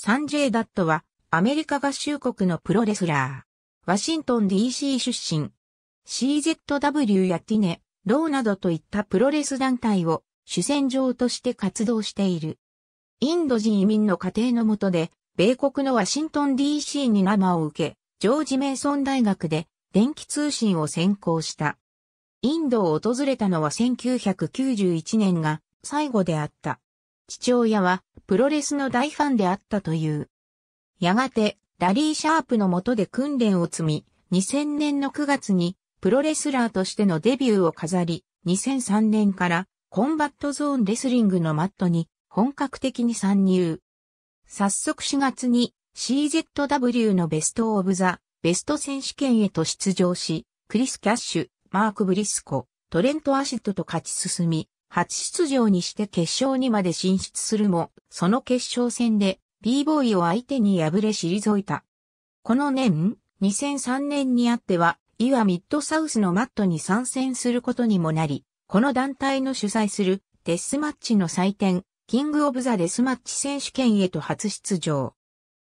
サンジェイ・ダットは、アメリカ合衆国のプロレスラー。ワシントン DC 出身。CZW やティネ、ローなどといったプロレス団体を主戦場として活動している。インド人移民の家庭の下で、米国のワシントン DC に生を受け、ジョージ・メイソン大学で電気通信を専攻した。インドを訪れたのは1991年が最後であった。父親はプロレスの大ファンであったという。やがて、ラリー・シャープの下で訓練を積み、2000年の9月にプロレスラーとしてのデビューを飾り、2003年からコンバットゾーンレスリングのマットに本格的に参入。早速4月に CZW のベストオブザ、ベスト選手権へと出場し、クリス・キャッシュ、マーク・ブリスコ、トレント・アシットと勝ち進み、初出場にして決勝にまで進出するも、その決勝戦で b ボーイを相手に敗れ退いた。この年、2003年にあっては、いわミッドサウスのマットに参戦することにもなり、この団体の主催するデスマッチの祭典、キングオブザデスマッチ選手権へと初出場。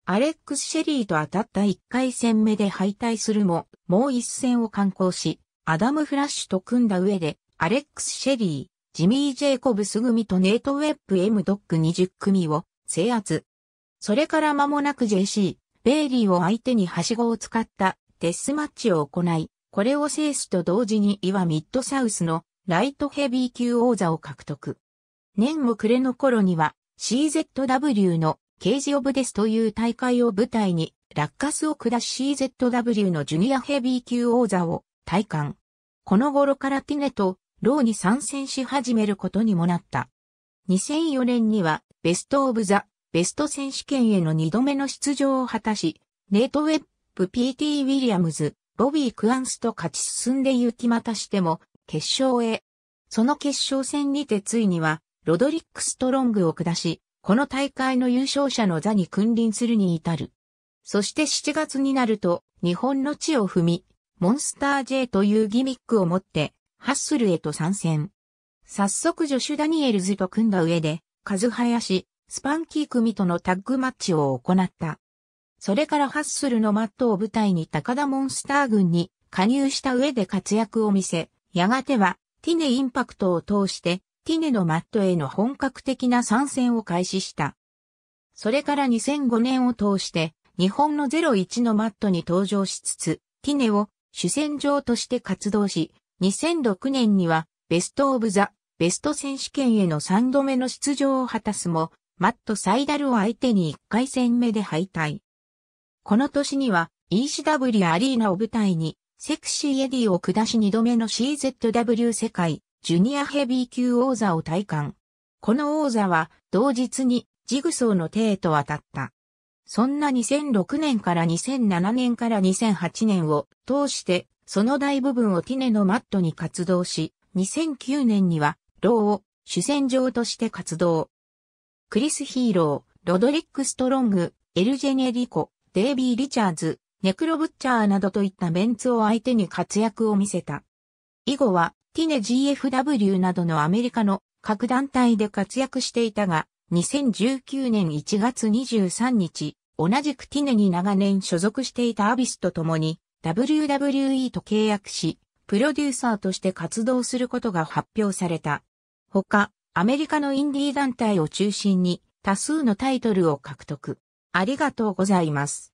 アレックス・シェリーと当たった1回戦目で敗退するも、もう一戦を観光し、アダム・フラッシュと組んだ上で、アレックス・シェリー、ジミー・ジェイコブス組とネート・ウェップ・エム・ドック20組を制圧。それから間もなく JC、ベイリーを相手にはしごを使ったデスマッチを行い、これを制すと同時にイワ・ミッドサウスのライトヘビー級王座を獲得。年も暮れの頃には CZW のケージ・オブ・デスという大会を舞台に落下数を下し CZW のジュニアヘビー級王座を体感。この頃からティネとローに参戦し始めることにもなった。2004年にはベストオブザ、ベスト選手権への2度目の出場を果たし、ネイト・ウェップ、PT・ ウィリアムズ、ボビー・クアンスと勝ち進んで行きまたしても、決勝へ。その決勝戦にてついには、ロドリック・ストロングを下し、この大会の優勝者の座に君臨するに至る。そして7月になると、日本の地を踏み、モンスター J というギミックを持って、ハッスルへと参戦。早速ジョシュ・ダニエルズと組んだ上で、カズハヤシ、スパンキー組とのタッグマッチを行った。それからハッスルのマットを舞台に高田モンスター軍に加入した上で活躍を見せ、やがてはティネインパクトを通して、ティネのマットへの本格的な参戦を開始した。それから2005年を通して、日本の01のマットに登場しつつ、ティネを主戦場として活動し、2006年にはベストオブザ、ベスト選手権への3度目の出場を果たすも、マット・サイダルを相手に1回戦目で敗退。この年には ECW アリーナを舞台に、セクシーエディを下し2度目の CZW 世界ジュニアヘビー級王座を体感。この王座は同日にジグソーの帝と当たった。そんな2006年から2007年から2008年を通してその大部分をティネのマットに活動し、2009年には、ローを主戦場として活動。クリス・ヒーロー、ロドリック・ストロング、エルジェネリコ、デイビー・リチャーズ、ネクロ・ブッチャーなどといったメンツを相手に活躍を見せた。以後は、ティネ GFW などのアメリカの各団体で活躍していたが、2019年1月23日、同じくティネに長年所属していたアビスと共に、WWE と契約し、プロデューサーとして活動することが発表された。ほか、アメリカのインディー団体を中心に多数のタイトルを獲得。ありがとうございます。